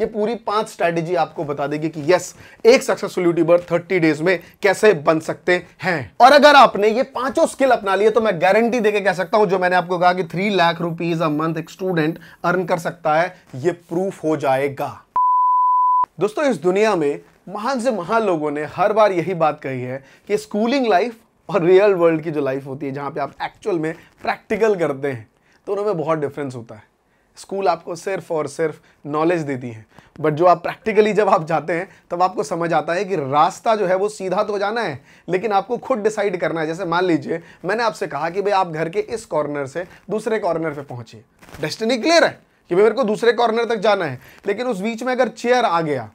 ये पूरी पांच स्ट्रेटेजी आपको बता देगी कि यस एक सक्सेसफुल यूट्यूबर 30 डेज में कैसे बन सकते हैं और अगर आपने ये पांचों स्किल अपना लिए तो मैं गारंटी देकर कह सकता हूं जो मैंने आपको कहा कि three lakh rupees a month एक स्टूडेंट अर्न कर सकता है ये प्रूफ हो जाएगा दोस्तों इस दुनिया में महान से महान लोगों ने हर बार यही बात कही है कि स्कूलिंग लाइफ और रियल वर्ल्ड की जो लाइफ होती है जहां पे आप एक्चुअल में प्रैक्टिकल करते हैं तो उनमें बहुत डिफरेंस होता है स्कूल आपको सिर्फ और सिर्फ नॉलेज देती है बट जो आप प्रैक्टिकली जब आप जाते हैं तब आपको समझ आता है कि रास्ता जो है वो सीधा तो जाना है लेकिन आपको खुद डिसाइड करना है जैसे मान लीजिए मैंने आपसे कहा कि भाई आप घर के इस कॉर्नर से दूसरे कॉर्नर पर पहुंचिए डेस्टिनी क्लियर है कि भाई मेरे को दूसरे कॉर्नर तक जाना है लेकिन उस बीच में अगर चेयर आ गया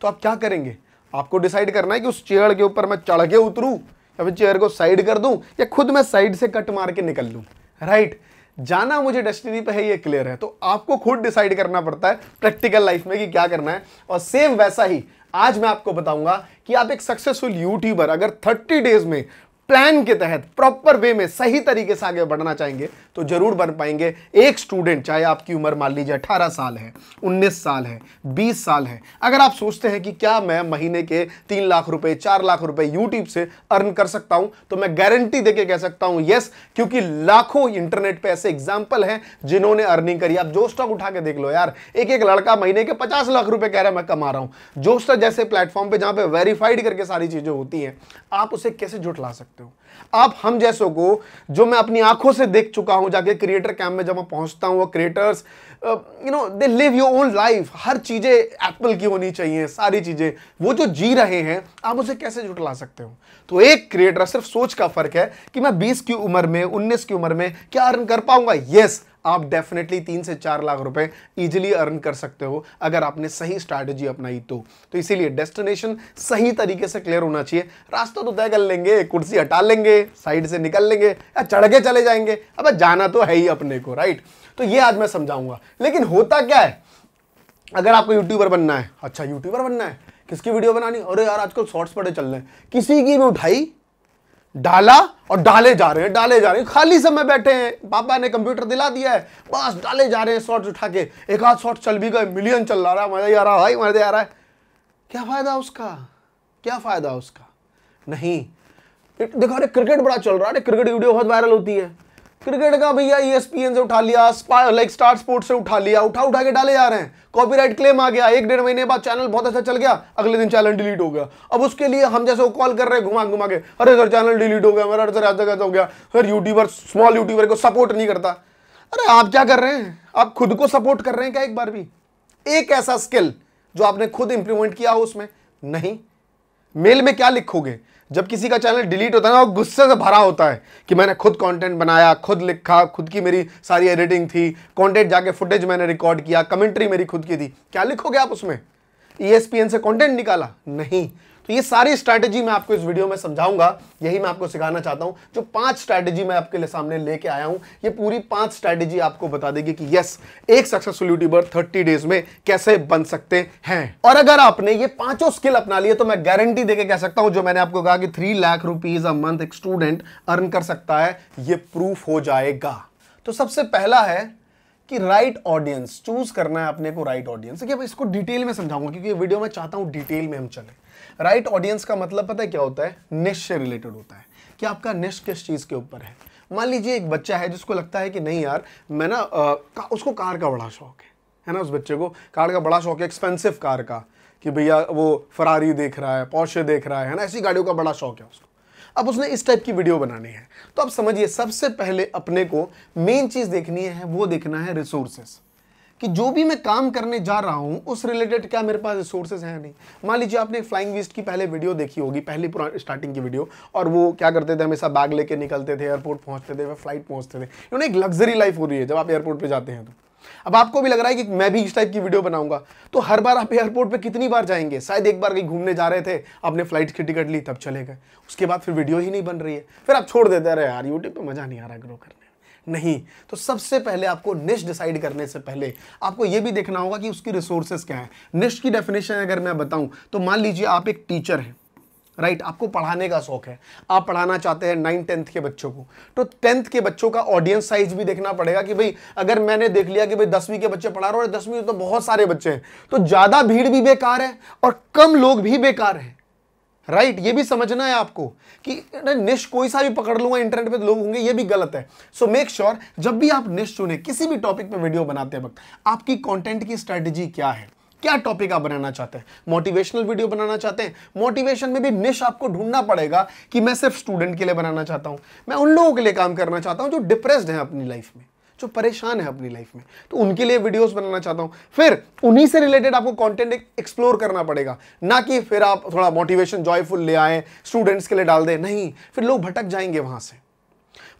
तो आप क्या करेंगे आपको डिसाइड करना है कि उस चेयर के ऊपर मैं चढ़ के उतरूँ या फिर चेयर को साइड कर दूँ या खुद मैं साइड से कट मार के निकल लूँ राइट right? जाना मुझे डेस्टिनी पे है ये क्लियर है तो आपको खुद डिसाइड करना पड़ता है प्रैक्टिकल लाइफ में कि क्या करना है और सेम वैसा ही आज मैं आपको बताऊंगा कि आप एक सक्सेसफुल यूट्यूबर अगर 30 डेज में प्लान के तहत प्रॉपर वे में सही तरीके से आगे बढ़ना चाहेंगे तो जरूर बन पाएंगे एक स्टूडेंट चाहे आपकी उम्र मान लीजिए अठारह साल है उन्नीस साल है बीस साल है अगर आप सोचते हैं कि क्या मैं महीने के तीन लाख रुपए चार लाख रुपए यूट्यूब से अर्न कर सकता हूं तो मैं गारंटी देके कह सकता हूं यस क्योंकि लाखों इंटरनेट पर ऐसे एग्जाम्पल हैं जिन्होंने अर्निंग करी आप जो स्टॉक तो उठा के देख लो यार एक एक लड़का महीने के पचास लाख रुपए कह रहा है मैं कमा रहा हूं जोस्टा तो जैसे प्लेटफॉर्म पर जहां पर वेरीफाइड करके सारी चीजें होती हैं आप उसे कैसे जुट सकते सकते हो आप हम जैसों को जो मैं अपनी आंखों से देख चुका हूं जाके क्रिएटर कैम्प में जब मैं पहुंचता हूं वो creators you know they live your own life हर चीज़ें एप्पल की होनी चाहिए सारी चीज़ें वो जो जी रहे हैं आप उसे कैसे जुटला सकते हो तो एक क्रिएटर सिर्फ सोच का फर्क है कि मैं बीस की उम्र में उन्नीस की उम्र में क्या अर्न कर पाऊंगा यस yes, आप डेफिनेटली तीन से चार लाख रुपए इजीली अर्न कर सकते हो अगर आपने सही स्ट्रैटेजी अपनाई तो तो इसीलिए डेस्टिनेशन सही तरीके से क्लियर होना चाहिए रास्ता तो तय कर लेंगे कुर्सी हटा लेंगे साइड से निकल लेंगे या चढ़ के चले जाएंगे अब जाना तो है ही अपने को राइट तो ये आज मैं समझाऊंगा लेकिन होता क्या है अगर आपको यूट्यूबर बनना है अच्छा यूट्यूबर बनना है किसकी वीडियो बनानी अरे यार आजकल शॉर्ट्स पड़े चल रहे हैं किसी की भी उठाई डाला और डाले जा रहे हैं डाले जा रहे हैं खाली समय बैठे हैं पापा ने कंप्यूटर दिला दिया है बस डाले जा रहे हैं शॉर्ट्स उठा के एक आध शॉर्ट चल भी गए मिलियन चल रहा है मज़ा ही आ रहा है भाई मज़ा आ रहा है क्या फ़ायदा उसका क्या फ़ायदा उसका नहीं देखो अरे क्रिकेट बड़ा चल रहा है क्रिकेट वीडियो बहुत वायरल होती है क्रिकेट का भैया ईएसपीएन e से उठा लिया लाइक स्टार स्पोर्ट्स से उठा लिया उठा उठा के डाले जा रहे हैं कॉपीराइट क्लेम आ गया एक डेढ़ महीने बाद चैनल बहुत अच्छा चल गया अगले दिन चैनल डिलीट हो गया अब उसके लिए हम जैसे वो कॉल कर रहे हैं घुमा घुमा के अरे सर चैनल डिलीट हो गया मेरा सर ऐसा कैसा हो गया सर यूट्यूबर स्मॉल यूट्यूबर को सपोर्ट नहीं करता अरे आप क्या कर रहे हैं आप खुद को सपोर्ट कर रहे हैं क्या एक बार भी एक ऐसा स्किल जो आपने खुद इंप्लीमेंट किया हो उसमें नहीं मेल में क्या लिखोगे जब किसी का चैनल डिलीट होता है ना वो गुस्से से भरा होता है कि मैंने खुद कंटेंट बनाया खुद लिखा खुद की मेरी सारी एडिटिंग थी कंटेंट जाके फुटेज मैंने रिकॉर्ड किया कमेंट्री मेरी खुद की थी क्या लिखोगे आप उसमें ई e से कॉन्टेंट निकाला नहीं तो ये सारी स्ट्रैटेजी मैं आपको इस वीडियो में समझाऊंगा यही मैं आपको सिखाना चाहता हूं जो पांच स्ट्रैटेजी मैं आपके लिए सामने लेके आया हूं ये पूरी पांच स्ट्रैटेजी आपको बता देगी कि यस एक सक्सेसफुल यूट्यूबर थर्टी डेज में कैसे बन सकते हैं और अगर आपने ये पांचों स्किल अपना लिए तो मैं गारंटी देकर कह सकता हूं जो मैंने आपको कहा कि three lakh rupees a month एक स्टूडेंट अर्न कर सकता है ये प्रूफ हो जाएगा तो सबसे पहला है कि राइट ऑडियंस चूज करना है अपने को राइट ऑडियंस इसको डिटेल में समझाऊंगा क्योंकि वीडियो में चाहता हूं डिटेल में हम चले राइट right ऑडियंस का मतलब पता है क्या होता है निश से रिलेटेड होता है कि आपका निश किस चीज़ के ऊपर है मान लीजिए एक बच्चा है जिसको लगता है कि नहीं यार मैं ना आ, का, उसको कार का बड़ा शौक है है ना उस बच्चे को कार का बड़ा शौक है एक्सपेंसिव कार का कि भैया वो फरारी देख रहा है पौशे देख रहा है ना ऐसी गाड़ियों का बड़ा शौक है उसको अब उसने इस टाइप की वीडियो बनानी है तो अब समझिए सबसे पहले अपने को मेन चीज़ देखनी है वो देखना है रिसोर्सेस कि जो भी मैं काम करने जा रहा हूँ उस रिलेटेड क्या मेरे पास रिसोर्सेज हैं नहीं मान लीजिए आपने फ्लाइंग विस्ट की पहले वीडियो देखी होगी पहली स्टार्टिंग की वीडियो और वो क्या करते थे हमेशा बैग लेके निकलते थे एयरपोर्ट पहुंचते थे फ्लाइट पहुंचते थे इन्होंने एक लग्जरी लाइफ हो रही है जब आप एयरपोर्ट पर जाते हैं तो अब आपको भी लग रहा है कि मैं भी इस टाइप की वीडियो बनाऊंगा तो हर बार आप एयरपोर्ट पे कितनी बार जाएंगे शायद एक बार कहीं घूमने जा रहे थे आपने फ्लाइट की टिकट ली तब चले गए उसके बाद फिर वीडियो ही नहीं बन रही है फिर आप छोड़ देते रहे यार यूट्यूब पर मज़ा नहीं आ रहा ग्रो करने नहीं तो सबसे पहले आपको निश डिसाइड करने से पहले आपको यह भी देखना होगा कि उसकी रिसोर्सेस क्या है निश की डेफिनेशन अगर मैं बताऊं तो मान लीजिए आप एक टीचर हैं राइट right, आपको पढ़ाने का शौक है आप पढ़ाना चाहते हैं नाइन टेंथ के बच्चों को तो टेंथ के बच्चों का ऑडियंस साइज भी देखना पड़ेगा कि भाई अगर मैंने देख लिया कि भाई दसवीं के बच्चे पढ़ा रहे हो दसवीं तो बहुत सारे बच्चे हैं तो ज़्यादा भीड़ भी बेकार है और कम लोग भी बेकार हैं राइट right, ये भी समझना है आपको कि निश कोई सा भी पकड़ लूंगा इंटरनेट पे तो लोग होंगे ये भी गलत है सो मेक श्योर जब भी आप निश चुने किसी भी टॉपिक पे वीडियो बनाते वक्त आपकी कंटेंट की स्ट्रेटजी क्या है क्या टॉपिक आप बनाना चाहते हैं मोटिवेशनल वीडियो बनाना चाहते हैं मोटिवेशन में भी निश आपको ढूंढना पड़ेगा कि मैं सिर्फ स्टूडेंट के लिए बनाना चाहता हूं मैं उन लोगों के लिए काम करना चाहता हूं जो डिप्रेस्ड है अपनी लाइफ में जो परेशान है अपनी लाइफ में तो उनके लिए वीडियोस बनाना चाहता हूँ फिर उन्हीं से रिलेटेड आपको कंटेंट एक्सप्लोर करना पड़ेगा ना कि फिर आप थोड़ा मोटिवेशन जॉयफुल ले आए स्टूडेंट्स के लिए डाल दें नहीं फिर लोग भटक जाएंगे वहाँ से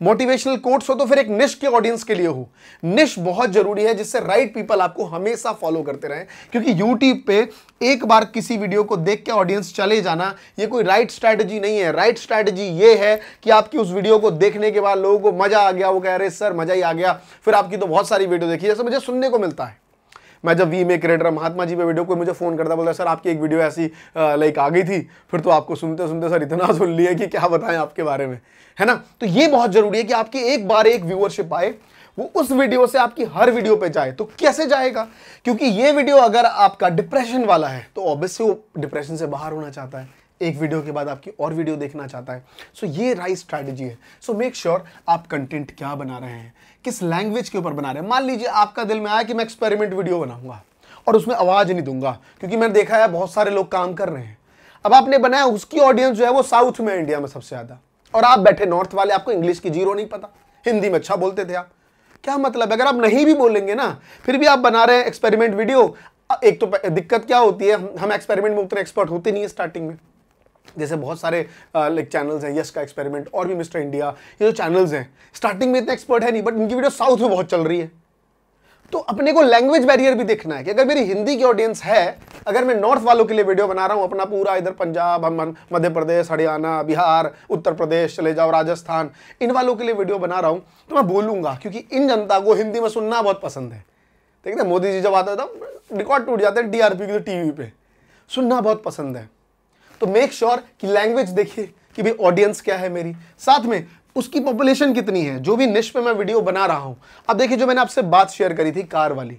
मोटिवेशनल कोट्स हो तो फिर एक निश के ऑडियंस के लिए हो निश बहुत जरूरी है जिससे राइट पीपल आपको हमेशा फॉलो करते रहें क्योंकि यूट्यूब पे एक बार किसी वीडियो को देख के ऑडियंस चले जाना ये कोई राइट स्ट्रैटेजी नहीं है राइट स्ट्रैटेजी ये है कि आपकी उस वीडियो को देखने के बाद लोगों को मजा आ गया वो कह रहे सर मजा ही आ गया फिर आपकी तो बहुत सारी वीडियो देखी जैसे मुझे सुनने को मिलता है मैं जब वी में क्रिएटर महात्मा जी पे वीडियो को मुझे फ़ोन करता बोलता सर आपकी एक वीडियो ऐसी लाइक आ गई थी फिर तो आपको सुनते सुनते सर इतना सुन लिया कि क्या बताएं आपके बारे में है ना तो ये बहुत ज़रूरी है कि आपकी एक बार एक व्यूअरशिप आए वो उस वीडियो से आपकी हर वीडियो पे जाए तो कैसे जाएगा क्योंकि ये वीडियो अगर आपका डिप्रेशन वाला है तो ऑब्वियसली वो डिप्रेशन से बाहर होना चाहता है एक वीडियो के बाद आपकी और वीडियो देखना चाहता है सो so, ये राइट स्ट्रैटेजी है सो मेक श्योर आप कंटेंट क्या बना रहे हैं किस लैंग्वेज के ऊपर बना रहे हैं मान लीजिए आपका दिल में आया कि मैं एक्सपेरिमेंट वीडियो बनाऊंगा और उसमें आवाज़ नहीं दूंगा क्योंकि मैंने देखा है बहुत सारे लोग काम कर रहे हैं अब आपने बनाया उसकी ऑडियंस जो है वो साउथ में इंडिया में सबसे ज़्यादा और आप बैठे नॉर्थ वाले आपको इंग्लिश की जीरो नहीं पता हिंदी में अच्छा बोलते थे आप क्या मतलब है अगर आप नहीं भी बोलेंगे ना फिर भी आप बना रहे हैं एक्सपेरिमेंट वीडियो एक तो दिक्कत क्या होती है हम एक्सपेरिमेंट में उतने एक्सपर्ट होते नहीं है स्टार्टिंग में जैसे बहुत सारे लाइक चैनल्स हैं यस का एक्सपेरिमेंट और भी मिस्टर इंडिया ये जो चैनल्स हैं स्टार्टिंग में इतना एक्सपर्ट है नहीं बट इनकी वीडियो साउथ में बहुत चल रही है तो अपने को लैंग्वेज बैरियर भी देखना है कि अगर मेरी हिंदी की ऑडियंस है अगर मैं नॉर्थ वालों के लिए वीडियो बना रहा हूँ अपना पूरा इधर पंजाब मध्य प्रदेश हरियाणा बिहार उत्तर प्रदेश चले जाओ राजस्थान इन वालों के लिए वीडियो बना रहा हूँ तो मैं बोलूँगा क्योंकि इन जनता को हिंदी में सुनना बहुत पसंद है देखते मोदी जी जब आता था रिकॉर्ड तो टूट जाते हैं डी आर पी के टी वी पर सुनना बहुत पसंद है तो मेक श्योर sure कि लैंग्वेज देखिए कि भाई ऑडियंस क्या है मेरी साथ में उसकी पॉपुलेशन कितनी है जो भी निश पे मैं वीडियो बना रहा हूँ अब देखिए जो मैंने आपसे बात शेयर करी थी कार वाली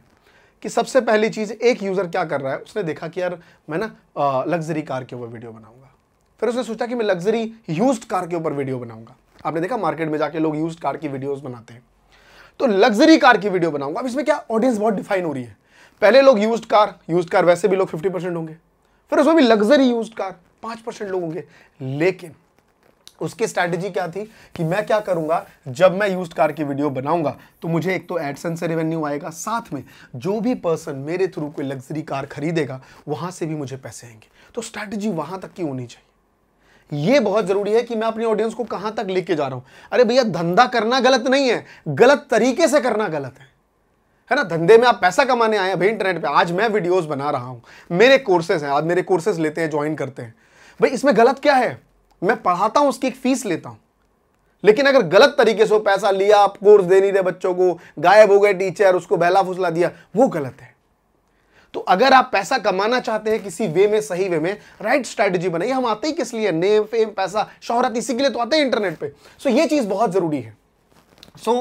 कि सबसे पहली चीज़ एक यूज़र क्या कर रहा है उसने देखा कि यार मैं ना लग्जरी कार के ऊपर वीडियो बनाऊंगा फिर उसने सोचा कि मैं लग्जरी यूज कार के ऊपर वीडियो बनाऊंगा आपने देखा मार्केट में जाके लोग यूज कार की वीडियोस बनाते हैं तो लग्जरी कार की वीडियो बनाऊंगा अब इसमें क्या ऑडियंस बहुत डिफाइन हो रही है पहले लोग यूज्ड कार यूज्ड कार वैसे भी लोग फिफ्टी होंगे फिर उसमें भी लग्जरी यूज्ड कार पांच परसेंट लोग होंगे लेकिन उसकी स्ट्रैटेजी क्या थी कि मैं क्या करूंगा जब मैं यूज कार की वीडियो बनाऊंगा तो मुझे एक तो एडसन से रेवेन्यू आएगा साथ में जो भी पर्सन मेरे थ्रू कोई लग्जरी कार खरीदेगा वहां से भी मुझे पैसे आएंगे तो स्ट्रैटेजी वहां तक की होनी चाहिए ये बहुत जरूरी है कि मैं अपनी ऑडियंस को कहां तक लेके जा रहा हूं अरे भैया धंधा करना गलत नहीं है गलत तरीके से करना गलत है है ना धंधे में आप पैसा कमाने आए हैं भाई इंटरनेट पे आज मैं वीडियोस बना रहा हूं मेरे कोर्सेज हैं आज मेरे कोर्सेज लेते हैं ज्वाइन करते हैं भाई इसमें गलत क्या है मैं पढ़ाता हूँ उसकी एक फीस लेता हूं लेकिन अगर गलत तरीके से पैसा लिया आप कोर्स दे नहीं रहे बच्चों को गायब हो गए टीचर उसको बहला फुसला दिया वो गलत है तो अगर आप पैसा कमाना चाहते हैं किसी वे में सही वे में राइट स्ट्रैटेजी बनाइए हम आते ही किस लिए नेम फेम पैसा शोहरत इसी के लिए तो आते हैं इंटरनेट पे सो यह ये चीज़ बहुत ज़रूरी है सो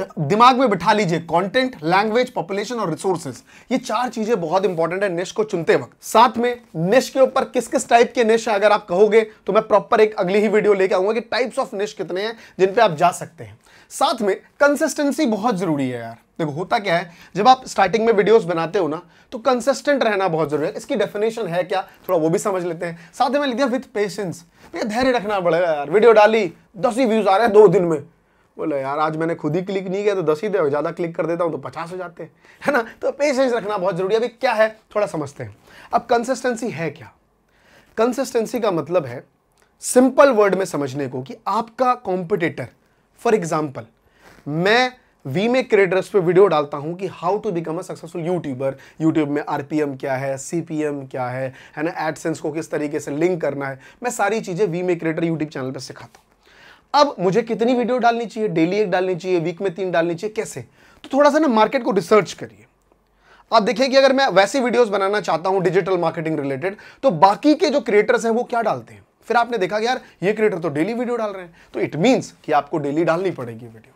दिमाग में बिठा लीजिए कंटेंट लैंग्वेज पॉपुलेशन और रिसोर्सेज ये चार चीजें बहुत इंपॉर्टेंट है निश को चुनते वक्त साथ में निश के ऊपर किस किस टाइप के निश है अगर आप कहोगे तो मैं प्रॉपर एक अगली ही वीडियो लेके आऊंगा कि टाइप्स ऑफ निश कितने हैं जिन पे आप जा सकते हैं साथ में कंसिस्टेंसी बहुत जरूरी है यार देखो होता क्या है जब आप स्टार्टिंग में वीडियोस बनाते हो ना तो कंसिस्टेंट रहना बहुत जरूरी है इसकी डेफिनेशन है क्या थोड़ा वो भी समझ लेते हैं साथ में लिख दिया विद पेशेंस भैया धैर्य रखना पड़ेगा यार वीडियो डाली दस ही व्यूज आ रहे हैं दो दिन में बोले यार आज मैंने खुद ही क्लिक नहीं किया तो दस ही दे ज़्यादा क्लिक कर देता हूँ तो पचास हो जाते हैं है ना तो पेशेंस रखना बहुत ज़रूरी है अभी क्या है थोड़ा समझते हैं अब कंसिस्टेंसी है क्या कंसिस्टेंसी का मतलब है सिंपल वर्ड में समझने को कि आपका कॉम्पिटिटर फॉर एग्जाम्पल मैं वी में क्रिएटर्स पे वीडियो डालता हूँ कि how to become a successful YouTuber YouTube में आर क्या है सी क्या है है ना एडसेंस को किस तरीके से लिंक करना है मैं सारी चीज़ें वी में क्रिएटर यूट्यूब चैनल पर सिखाता हूँ अब मुझे कितनी वीडियो डालनी चाहिए डेली एक डालनी चाहिए वीक में तीन डालनी चाहिए कैसे तो थोड़ा सा ना मार्केट को रिसर्च करिए आप देखिए कि अगर मैं वैसी वीडियोस बनाना चाहता हूं डिजिटल मार्केटिंग रिलेटेड तो बाकी के जो क्रिएटर्स हैं वो क्या डालते हैं फिर आपने देखा कि यार ये क्रिएटर तो डेली वीडियो डाल रहे हैं तो इट मीन्स कि आपको डेली डालनी पड़ेगी वीडियो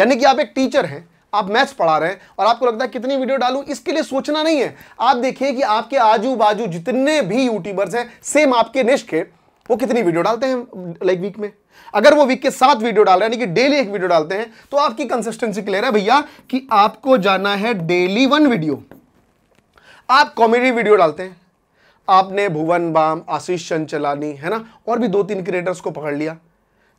यानी कि आप एक टीचर हैं आप मैथ्स पढ़ा रहे हैं और आपको लगता है कितनी वीडियो डालू इसके लिए सोचना नहीं है आप देखिए कि आपके आजू बाजू जितने भी यूट्यूबर्स हैं सेम आपके निष्ठ के वो कितनी वीडियो डालते हैं लाइक वीक में अगर वो वीक के साथ वीडियो डाल रहे हैं यानी कि डेली एक वीडियो डालते हैं तो आपकी कंसिस्टेंसी क्लियर है भैया कि आपको जाना है डेली वन वीडियो आप कॉमेडी वीडियो डालते हैं आपने भुवन बाम आशीष चंचलानी है ना और भी दो तीन क्रिएटर्स को पकड़ लिया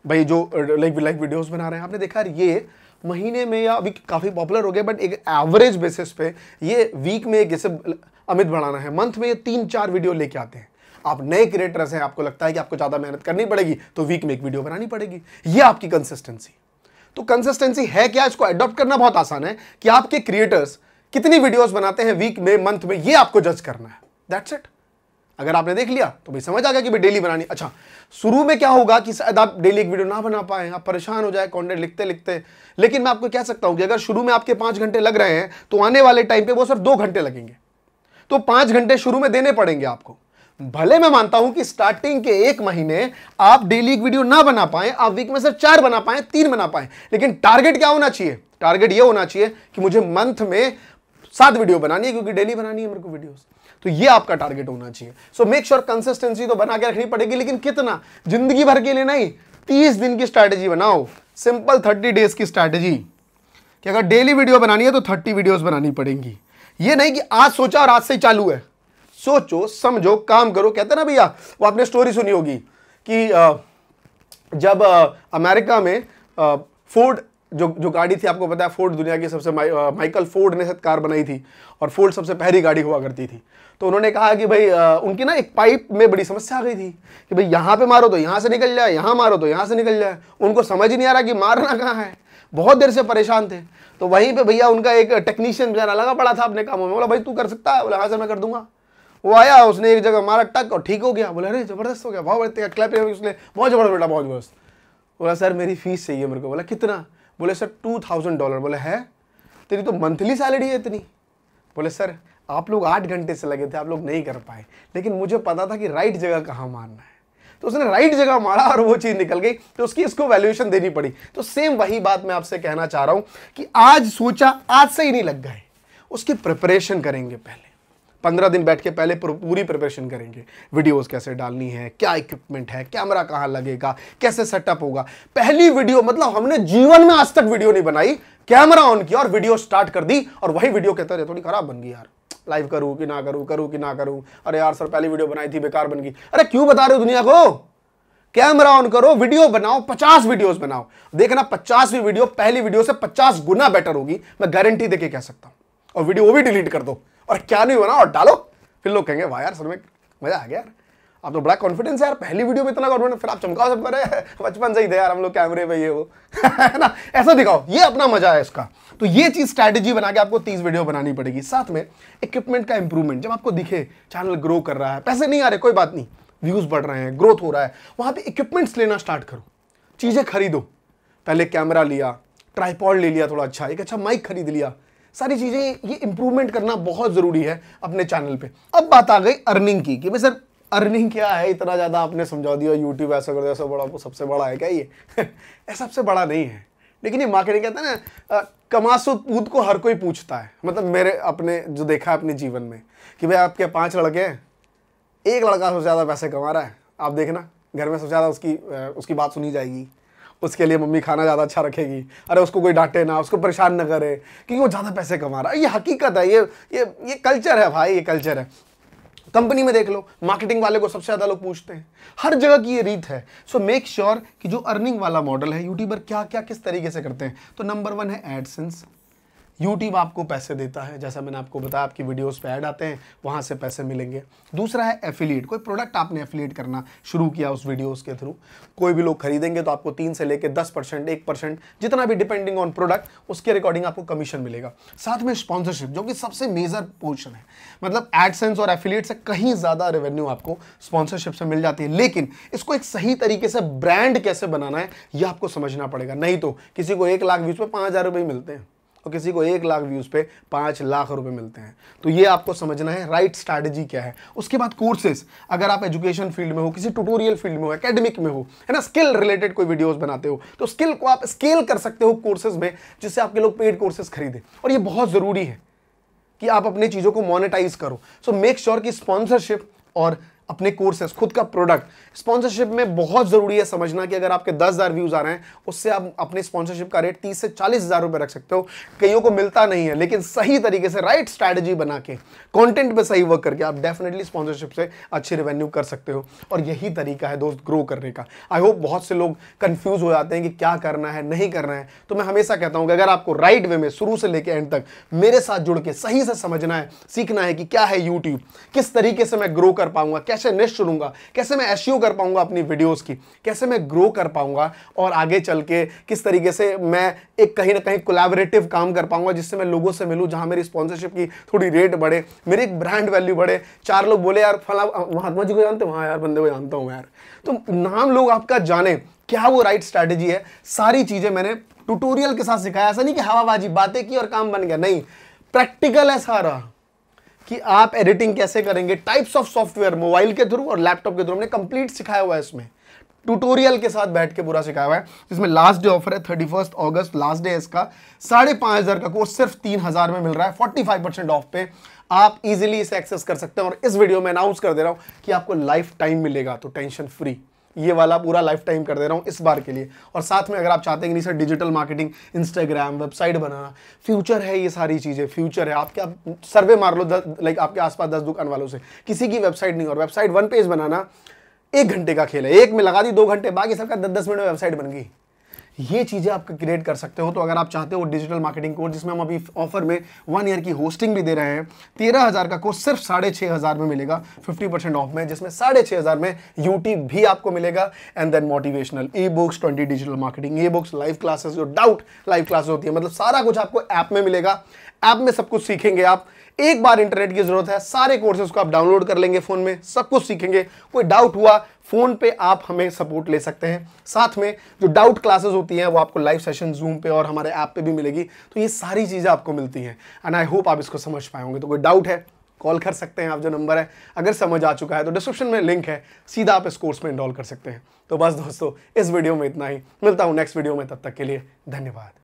भाई जो लाइक लाइक वीडियोस बना रहे हैं आपने देखा ये महीने में या अभी काफ़ी पॉपुलर हो गया बट एक एवरेज बेसिस पे ये वीक में जैसे अमित बढ़ाना है मंथ में ये तीन चार वीडियो लेके आते हैं आप नए क्रिएटर्स हैं आपको लगता है कि आपको ज़्यादा मेहनत करनी पड़ेगी तो वीक में एक वीडियो बनानी पड़ेगी ये आपकी कंसिस्टेंसी तो कंसिस्टेंसी है क्या इसको एडॉप्ट करना बहुत आसान है कि आपके क्रिएटर्स कितनी वीडियोस बनाते हैं वीक में मंथ में ये आपको जज करना है दैट्स इट अगर आपने देख लिया तो भाई समझ आ गया कि भाई डेली बनानी अच्छा शुरू में क्या होगा कि शायद आप डेली एक वीडियो ना बना पाए आप परेशान हो जाए कंटेंट लिखते लिखते लेकिन मैं आपको कह सकता हूं कि अगर शुरू में आपके पांच घंटे लग रहे हैं तो आने वाले टाइम पे वो सिर्फ दो घंटे लगेंगे तो पांच घंटे शुरू में देने पड़ेंगे आपको भले मैं मानता हूं कि स्टार्टिंग के एक महीने आप डेली एक वीडियो ना बना पाए आप वीक में सिर्फ चार बना पाए तीन बना पाए लेकिन टारगेट क्या होना चाहिए टारगेट यह होना चाहिए कि मुझे मंथ में सात वीडियो बनानी है क्योंकि डेली बनानी है मेरे को वीडियोस तो ये आपका टारगेट होना चाहिए सो मेक श्योर कंसिस्टेंसी तो बना के रखनी पड़ेगी लेकिन कितना जिंदगी भर के लिए नहीं तीस दिन की स्ट्रैटेजी बनाओ सिंपल थर्टी डेज की स्ट्रैटेजी कि अगर डेली वीडियो बनानी है तो थर्टी वीडियोस बनानी पड़ेंगी ये नहीं कि आज सोचा और आज से ही चालू है सोचो समझो काम करो कहते ना भैया वो आपने स्टोरी सुनी होगी कि जब अमेरिका में फोर्ड जो जो गाड़ी थी आपको पता है फोर्ड दुनिया की सबसे माइ, माइकल फोर्ड ने कार बनाई थी और फोर्ड सबसे पहली गाड़ी हुआ करती थी तो उन्होंने कहा कि भाई आ, उनकी ना एक पाइप में बड़ी समस्या आ गई थी कि भाई यहाँ पे मारो तो यहाँ से निकल जाए यहाँ मारो तो यहाँ से निकल जाए उनको समझ ही नहीं आ रहा कि मारना कहाँ है बहुत देर से परेशान थे तो वहीं पर भैया उनका एक टेक्नीशियन बेचारा लगा पड़ा था अपने कामों में बोला भाई तू कर सकता है बोला हाँ सर मैं कर दूंगा वो आया उसने एक जगह मारा टक और ठीक हो गया बोला अरे जबरदस्त हो गया बहुत बड़े क्लैप उसने बहुत जबरदस्त बेटा बहुत जबरदस्त बोला सर मेरी फीस चाहिए मेरे को बोला कितना बोले सर टू थाउजेंड डॉलर बोले है तेरी तो मंथली सैलरी है इतनी बोले सर आप लोग आठ घंटे से लगे थे आप लोग नहीं कर पाए लेकिन मुझे पता था कि राइट जगह कहाँ मारना है तो उसने राइट जगह मारा और वो चीज़ निकल गई तो उसकी इसको वैल्यूएशन देनी पड़ी तो सेम वही बात मैं आपसे कहना चाह रहा हूँ कि आज सोचा आज से ही नहीं लग गए उसकी प्रिपरेशन करेंगे पहले पंद्रह दिन बैठ के पहले पूरी प्रिपरेशन करेंगे वीडियोस कैसे डालनी है क्या इक्विपमेंट है कैमरा कहाँ लगेगा कैसे सेटअप होगा पहली वीडियो मतलब हमने जीवन में आज तक वीडियो नहीं बनाई कैमरा ऑन किया और वीडियो स्टार्ट कर दी और वही वीडियो कहता रहे थोड़ी खराब बन गई यार लाइव करूँ कि ना करूँ करूँ कि ना करूँ अरे यार सर पहली वीडियो बनाई थी बेकार बन गई अरे क्यों बता रहे हो दुनिया को कैमरा ऑन करो वीडियो बनाओ पचास वीडियोस बनाओ देखना पचासवीं वीडियो पहली वीडियो से पचास गुना बेटर होगी मैं गारंटी देके कह सकता हूं और वीडियो वो भी डिलीट कर दो और क्या नहीं बना और डालो फिर लोग कहेंगे वाह यार सर में मज़ा आ गया यार आप तो बड़ा कॉन्फिडेंस है यार पहली वीडियो में इतना कॉन्फिडेंस फिर आप चमकाओ सब करे बचपन से ही थे यार हम लोग कैमरे पे ये वो है ना ऐसा दिखाओ ये अपना मजा है इसका तो ये चीज़ स्ट्रैटेजी बना के आपको तीस वीडियो बनानी पड़ेगी साथ में इक्विपमेंट का इंप्रूवमेंट जब आपको दिखे चैनल ग्रो कर रहा है पैसे नहीं आ रहे कोई बात नहीं व्यूज़ बढ़ रहे हैं ग्रोथ हो रहा है वहां पर इक्विपमेंट्स लेना स्टार्ट करो चीज़ें खरीदो पहले कैमरा लिया ट्राईपॉड ले लिया थोड़ा अच्छा एक अच्छा माइक खरीद लिया सारी चीज़ें ये इम्प्रूवमेंट करना बहुत ज़रूरी है अपने चैनल पे अब बात आ गई अर्निंग की कि भाई सर अर्निंग क्या है इतना ज़्यादा आपने समझा दिया यूट्यूब ऐसा कर दिया सब बड़ा सबसे बड़ा है क्या ये ऐसा सबसे बड़ा नहीं है लेकिन ये मार्केटिंग कहता है ना कमासो पूत को हर कोई पूछता है मतलब मेरे अपने जो देखा है अपने जीवन में कि भाई आपके पाँच लड़के हैं एक लड़का सबसे ज़्यादा पैसे कमा रहा है आप देखना घर में सबसे ज़्यादा उसकी उसकी बात सुनी जाएगी उसके लिए मम्मी खाना ज़्यादा अच्छा रखेगी अरे उसको कोई डांटे ना उसको परेशान ना करे क्योंकि वो ज़्यादा पैसे कमा रहा है ये हकीकत है ये ये ये कल्चर है भाई ये कल्चर है कंपनी में देख लो मार्केटिंग वाले को सबसे ज़्यादा लोग पूछते हैं हर जगह की ये रीत है सो मेक श्योर कि जो अर्निंग वाला मॉडल है यूट्यूबर क्या क्या किस तरीके से करते हैं तो नंबर वन है एडसेंस यूट्यूब आपको पैसे देता है जैसा मैंने आपको बताया आपकी वीडियोस पे ऐड आते हैं वहाँ से पैसे मिलेंगे दूसरा है एफिलिएट कोई प्रोडक्ट आपने एफिलिएट करना शुरू किया उस वीडियोस के थ्रू कोई भी लोग खरीदेंगे तो आपको तीन से लेकर दस परसेंट एक परसेंट जितना भी डिपेंडिंग ऑन प्रोडक्ट उसके अकॉर्डिंग आपको कमीशन मिलेगा साथ में स्पॉन्सरशिप जो कि सबसे मेजर पोर्शन है मतलब एडसेंस और एफिलिएट से कहीं ज़्यादा रेवेन्यू आपको स्पॉन्सरशिप से मिल जाती है लेकिन इसको एक सही तरीके से ब्रांड कैसे बनाना है यह आपको समझना पड़ेगा नहीं तो किसी को एक लाख बीस में पाँच हज़ार मिलते हैं तो किसी को एक लाख व्यूज़ पे पांच लाख रुपए मिलते हैं तो ये आपको समझना है राइट स्ट्रैटेजी क्या है उसके बाद कोर्सेज अगर आप एजुकेशन फील्ड में हो किसी ट्यूटोरियल फील्ड में हो एकेडमिक में हो है ना स्किल रिलेटेड कोई वीडियोस बनाते हो तो स्किल को आप स्केल कर सकते हो कोर्सेज में जिससे आपके लोग पेड कोर्सेज खरीदें और ये बहुत ज़रूरी है कि आप अपनी चीज़ों को मोनिटाइज करो सो मेक श्योर की स्पॉन्सरशिप और अपने कोर्सेस खुद का प्रोडक्ट स्पॉन्सरशिप में बहुत ज़रूरी है समझना कि अगर आपके दस हज़ार व्यूज़ आ रहे हैं उससे आप अपने स्पॉन्सरशिप का रेट तीस से चालीस हज़ार रुपए रख सकते हो कईयों को मिलता नहीं है लेकिन सही तरीके से राइट स्ट्रैटेजी बना के कॉन्टेंट पर सही वर्क करके आप डेफिनेटली स्पॉन्सरशिप से अच्छी रिवेन्यू कर सकते हो और यही तरीका है दोस्त ग्रो करने का आई होप बहुत से लोग कंफ्यूज हो जाते हैं कि क्या करना है नहीं करना है तो मैं हमेशा कहता हूं कि अगर आपको राइट वे में शुरू से लेकर एंड तक मेरे साथ जुड़ के सही से समझना है सीखना है कि क्या है यूट्यूब किस तरीके से मैं ग्रो कर पाऊंगा कैसे कैसे निश चुनूंगा कैसे मैं एस कर पाऊंगा अपनी वीडियोज़ की कैसे मैं ग्रो कर पाऊंगा और आगे चल के किस तरीके से मैं एक कहीं ना कहीं कोलेबरेटिव काम कर पाऊंगा जिससे मैं लोगों से मिलूँ जहाँ मेरी स्पॉन्सरशिप की थोड़ी रेट बढ़े मेरी एक ब्रांड वैल्यू बढ़े चार लोग बोले यार फला महात्मा जी को जानते वहाँ यार बंदे को जानता हूँ यार तो नाम लोग आपका जाने क्या वो राइट स्ट्रैटेजी है सारी चीज़ें मैंने ट्यूटोरियल के साथ सिखाया ऐसा नहीं कि हवाबाजी बातें की और काम बन गया नहीं प्रैक्टिकल है सारा कि आप एडिटिंग कैसे करेंगे टाइप्स ऑफ सॉफ्टवेयर मोबाइल के थ्रू और लैपटॉप के थ्रू हमने कंप्लीट सिखाया हुआ है इसमें ट्यूटोरियल के साथ बैठ के पूरा सिखाया हुआ है इसमें लास्ट डे ऑफर है thirty first August last day इसका साढ़े पांच हज़ार का कोर्स सिर्फ तीन हज़ार में मिल रहा है फोर्टी फाइव परसेंट ऑफ पे आप इजीली इसे एक्सेस कर सकते हैं और इस वीडियो में अनाउंस कर दे रहा हूं कि आपको लाइफ टाइम मिलेगा तो टेंशन फ्री ये वाला पूरा लाइफ टाइम कर दे रहा हूँ इस बार के लिए और साथ में अगर आप चाहते हैं कि नहीं sir digital marketing Instagram website बनाना फ्यूचर है ये सारी चीज़ें फ्यूचर है आपके आप सर्वे मार लो लाइक आपके आसपास दस दुकान वालों से किसी की वेबसाइट नहीं और वेबसाइट वन पेज बनाना एक घंटे का खेल है एक में लगा दी दो घंटे बाकी सबका दस दस मिनट में वेबसाइट बन गई ये चीज़ें आप क्रिएट कर सकते हो तो अगर आप चाहते हो डिजिटल मार्केटिंग कोर्स जिसमें हम अभी ऑफर में वन ईयर की होस्टिंग भी दे रहे हैं तेरह हज़ार का कोर्स सिर्फ साढ़े छह हज़ार में मिलेगा फिफ्टी परसेंट ऑफ में जिसमें साढ़े छह हज़ार में यूट्यूब भी आपको मिलेगा and then motivational e books twenty digital marketing e books live classes जो डाउट लाइव क्लासेस होती है मतलब सारा कुछ आपको ऐप में मिलेगा ऐप में सब कुछ सीखेंगे आप एक बार इंटरनेट की जरूरत है सारे कोर्सेज को आप डाउनलोड कर लेंगे फोन में सब कुछ सीखेंगे कोई डाउट हुआ फोन पे आप हमें सपोर्ट ले सकते हैं साथ में जो डाउट क्लासेस होती हैं वो आपको लाइव सेशन जूम पे और हमारे ऐप पे भी मिलेगी तो ये सारी चीज़ें आपको मिलती हैं एंड आई होप आप इसको समझ पाए होंगे तो कोई डाउट है कॉल कर सकते हैं आप जो नंबर है अगर समझ आ चुका है तो डिस्क्रिप्शन में लिंक है सीधा आप इस कोर्स में इनरोल कर सकते हैं तो बस दोस्तों इस वीडियो में इतना ही मिलता हूँ नेक्स्ट वीडियो में तब तक के लिए धन्यवाद